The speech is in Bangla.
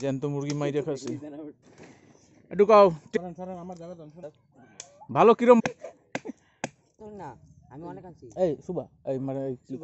জ্যান্ত মুরগি মাইরে খাচ্ছে একটু কাও ভালো কিরম না আমি অনেক আনছি এই সুবা এই মানে কি